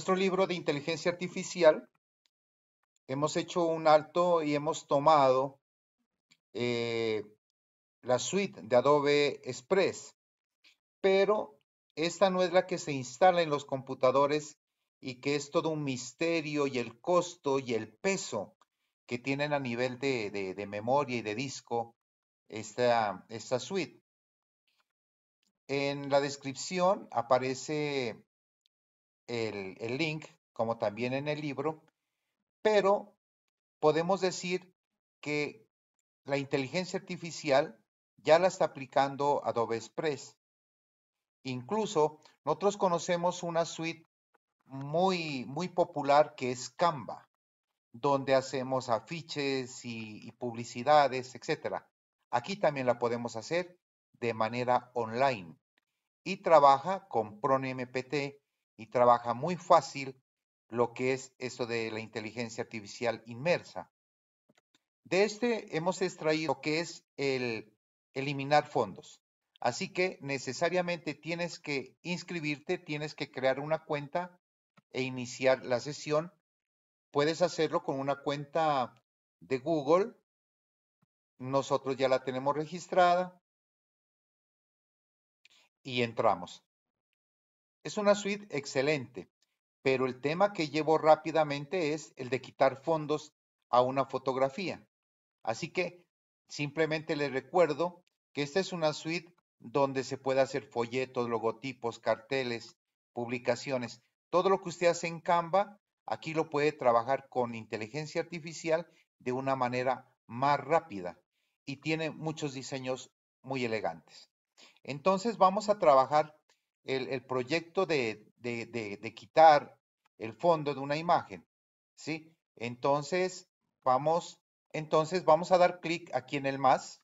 nuestro libro de inteligencia artificial hemos hecho un alto y hemos tomado eh, la suite de Adobe Express, pero esta no es la que se instala en los computadores y que es todo un misterio y el costo y el peso que tienen a nivel de, memoria y de disco esta, esta suite. En la descripción aparece el, link, como también en el libro, pero podemos decir que la inteligencia artificial ya la está aplicando Adobe Express. Incluso nosotros conocemos una suite muy, muy popular que es Canva, donde hacemos afiches y, publicidades, etc. Aquí también la podemos hacer de manera online y trabaja con PronMPT y trabaja muy fácil lo que es esto de la inteligencia artificial inmersa. De este hemos extraído lo que es el eliminar fondos. Así que necesariamente tienes que inscribirte, tienes que crear una cuenta e iniciar la sesión. Puedes hacerlo con una cuenta de Google. Nosotros ya la tenemos registrada. Y entramos. Es una suite excelente, pero el tema que llevo rápidamente es el de quitar fondos a una fotografía. Así que simplemente le recuerdo que esta es una suite donde se puede hacer folletos, logotipos, carteles, publicaciones. Todo lo que usted hace en Canva, aquí lo puede trabajar con inteligencia artificial de una manera más rápida y tiene muchos diseños muy elegantes. Entonces vamos a trabajar el, proyecto de, de, quitar el fondo de una imagen, ¿sí? Entonces vamos, entonces vamos a dar clic aquí en el más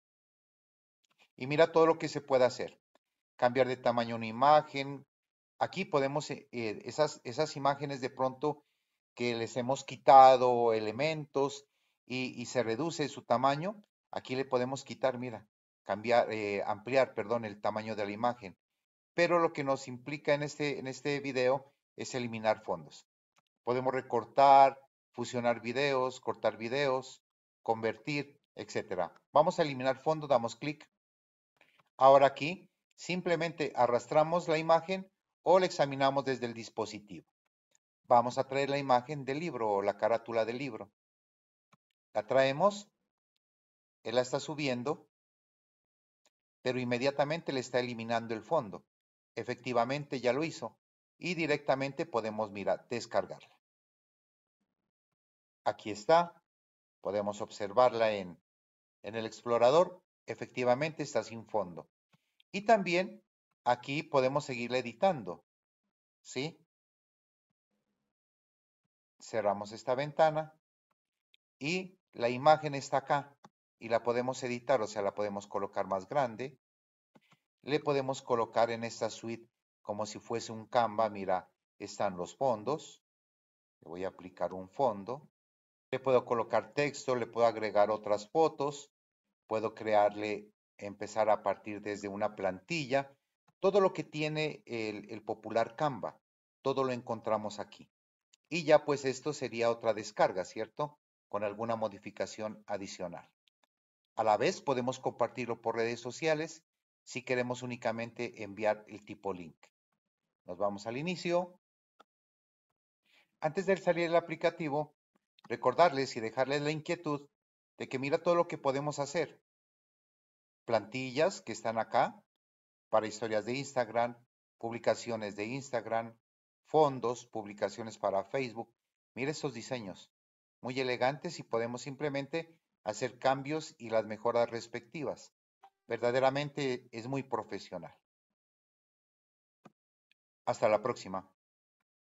y mira todo lo que se puede hacer. Cambiar de tamaño una imagen. Aquí podemos, eh, eh, esas, esas imágenes de pronto que les hemos quitado elementos y, se reduce su tamaño, aquí le podemos quitar, mira, cambiar, eh, ampliar, perdón, el tamaño de la imagen pero lo que nos implica en este, en este video es eliminar fondos. Podemos recortar, fusionar videos, cortar videos, convertir, etc. Vamos a eliminar fondo, damos clic. Ahora aquí simplemente arrastramos la imagen o la examinamos desde el dispositivo. Vamos a traer la imagen del libro o la carátula del libro. La traemos, él la está subiendo, pero inmediatamente le está eliminando el fondo. Efectivamente ya lo hizo y directamente podemos mirar, descargarla. Aquí está, podemos observarla en, en el explorador, efectivamente está sin fondo. Y también aquí podemos seguirla editando, ¿sí? Cerramos esta ventana y la imagen está acá y la podemos editar, o sea, la podemos colocar más grande, le podemos colocar en esta suite como si fuese un Canva. Mira, están los fondos. Le voy a aplicar un fondo. Le puedo colocar texto, le puedo agregar otras fotos. Puedo crearle, empezar a partir desde una plantilla. Todo lo que tiene el, el popular Canva, todo lo encontramos aquí. Y ya pues esto sería otra descarga, ¿cierto? Con alguna modificación adicional. A la vez podemos compartirlo por redes sociales si queremos únicamente enviar el tipo link. Nos vamos al inicio. Antes de salir el aplicativo, recordarles y dejarles la inquietud de que mira todo lo que podemos hacer. Plantillas que están acá para historias de Instagram, publicaciones de Instagram, fondos, publicaciones para Facebook. Mira estos diseños, muy elegantes y podemos simplemente hacer cambios y las mejoras respectivas. Verdaderamente es muy profesional. Hasta la próxima.